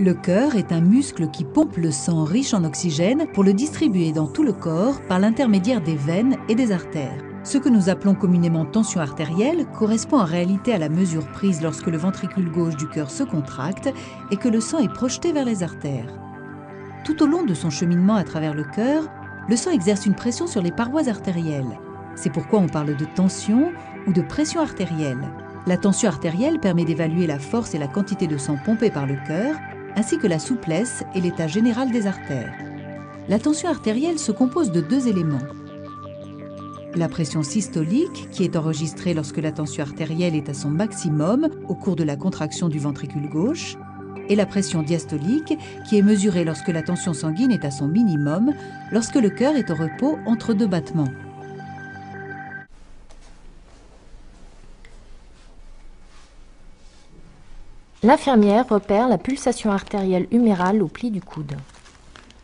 Le cœur est un muscle qui pompe le sang riche en oxygène pour le distribuer dans tout le corps par l'intermédiaire des veines et des artères. Ce que nous appelons communément tension artérielle correspond en réalité à la mesure prise lorsque le ventricule gauche du cœur se contracte et que le sang est projeté vers les artères. Tout au long de son cheminement à travers le cœur, le sang exerce une pression sur les parois artérielles. C'est pourquoi on parle de tension ou de pression artérielle. La tension artérielle permet d'évaluer la force et la quantité de sang pompé par le cœur ainsi que la souplesse et l'état général des artères. La tension artérielle se compose de deux éléments. La pression systolique, qui est enregistrée lorsque la tension artérielle est à son maximum au cours de la contraction du ventricule gauche, et la pression diastolique, qui est mesurée lorsque la tension sanguine est à son minimum, lorsque le cœur est au repos entre deux battements. L'infirmière repère la pulsation artérielle humérale au pli du coude.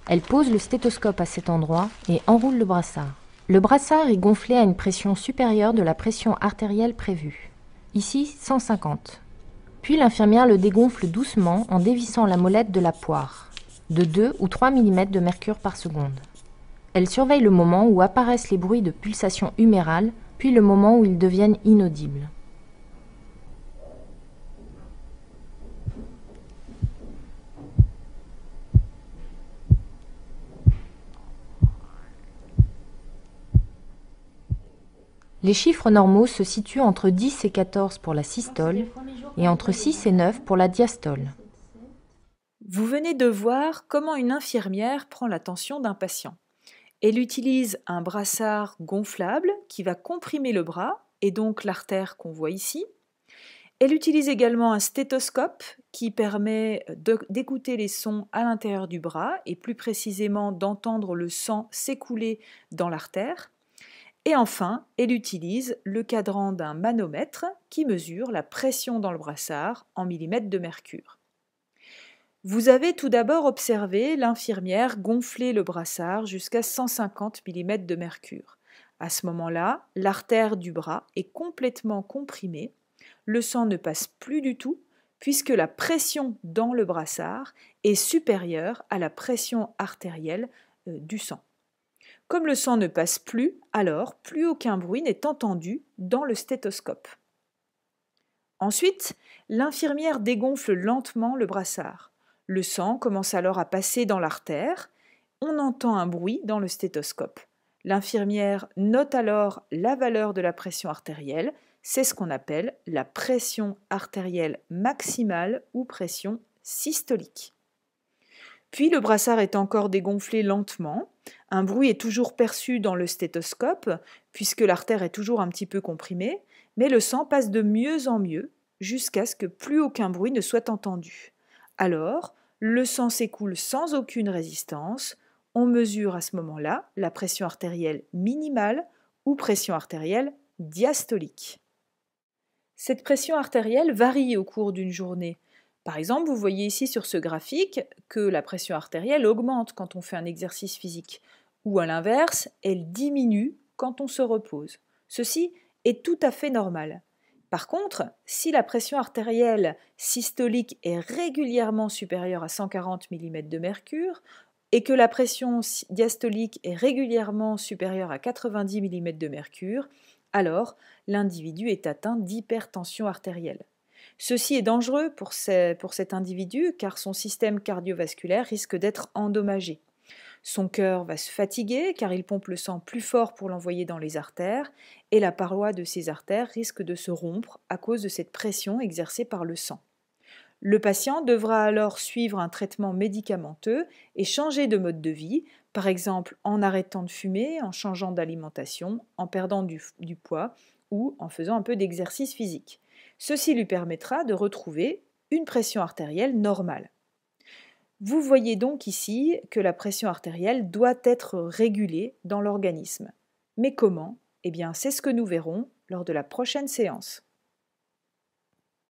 Elle pose le stéthoscope à cet endroit et enroule le brassard. Le brassard est gonflé à une pression supérieure de la pression artérielle prévue. Ici, 150. Puis l'infirmière le dégonfle doucement en dévissant la molette de la poire, de 2 ou 3 mm de mercure par seconde. Elle surveille le moment où apparaissent les bruits de pulsation humérale, puis le moment où ils deviennent inaudibles. Les chiffres normaux se situent entre 10 et 14 pour la systole et entre 6 et 9 pour la diastole. Vous venez de voir comment une infirmière prend l'attention d'un patient. Elle utilise un brassard gonflable qui va comprimer le bras et donc l'artère qu'on voit ici. Elle utilise également un stéthoscope qui permet d'écouter les sons à l'intérieur du bras et plus précisément d'entendre le sang s'écouler dans l'artère. Et enfin, elle utilise le cadran d'un manomètre qui mesure la pression dans le brassard en millimètres de mercure. Vous avez tout d'abord observé l'infirmière gonfler le brassard jusqu'à 150 mm de mercure. À ce moment-là, l'artère du bras est complètement comprimée, le sang ne passe plus du tout puisque la pression dans le brassard est supérieure à la pression artérielle euh, du sang. Comme le sang ne passe plus, alors plus aucun bruit n'est entendu dans le stéthoscope. Ensuite, l'infirmière dégonfle lentement le brassard. Le sang commence alors à passer dans l'artère. On entend un bruit dans le stéthoscope. L'infirmière note alors la valeur de la pression artérielle. C'est ce qu'on appelle la pression artérielle maximale ou pression systolique. Puis le brassard est encore dégonflé lentement. Un bruit est toujours perçu dans le stéthoscope, puisque l'artère est toujours un petit peu comprimée, mais le sang passe de mieux en mieux jusqu'à ce que plus aucun bruit ne soit entendu. Alors, le sang s'écoule sans aucune résistance. On mesure à ce moment-là la pression artérielle minimale ou pression artérielle diastolique. Cette pression artérielle varie au cours d'une journée par exemple, vous voyez ici sur ce graphique que la pression artérielle augmente quand on fait un exercice physique, ou à l'inverse, elle diminue quand on se repose. Ceci est tout à fait normal. Par contre, si la pression artérielle systolique est régulièrement supérieure à 140 mm de mercure et que la pression diastolique est régulièrement supérieure à 90 mm de mercure, alors l'individu est atteint d'hypertension artérielle. Ceci est dangereux pour, cet individu car son système cardiovasculaire risque d'être endommagé. Son cœur va se fatiguer car il pompe le sang plus fort pour l'envoyer dans les artères et la paroi de ces artères risque de se rompre à cause de cette pression exercée par le sang. Le patient devra alors suivre un traitement médicamenteux et changer de mode de vie, par exemple en arrêtant de fumer, en changeant d'alimentation, en perdant du poids ou en faisant un peu d'exercice physique. Ceci lui permettra de retrouver une pression artérielle normale. Vous voyez donc ici que la pression artérielle doit être régulée dans l'organisme. Mais comment Eh bien, c'est ce que nous verrons lors de la prochaine séance.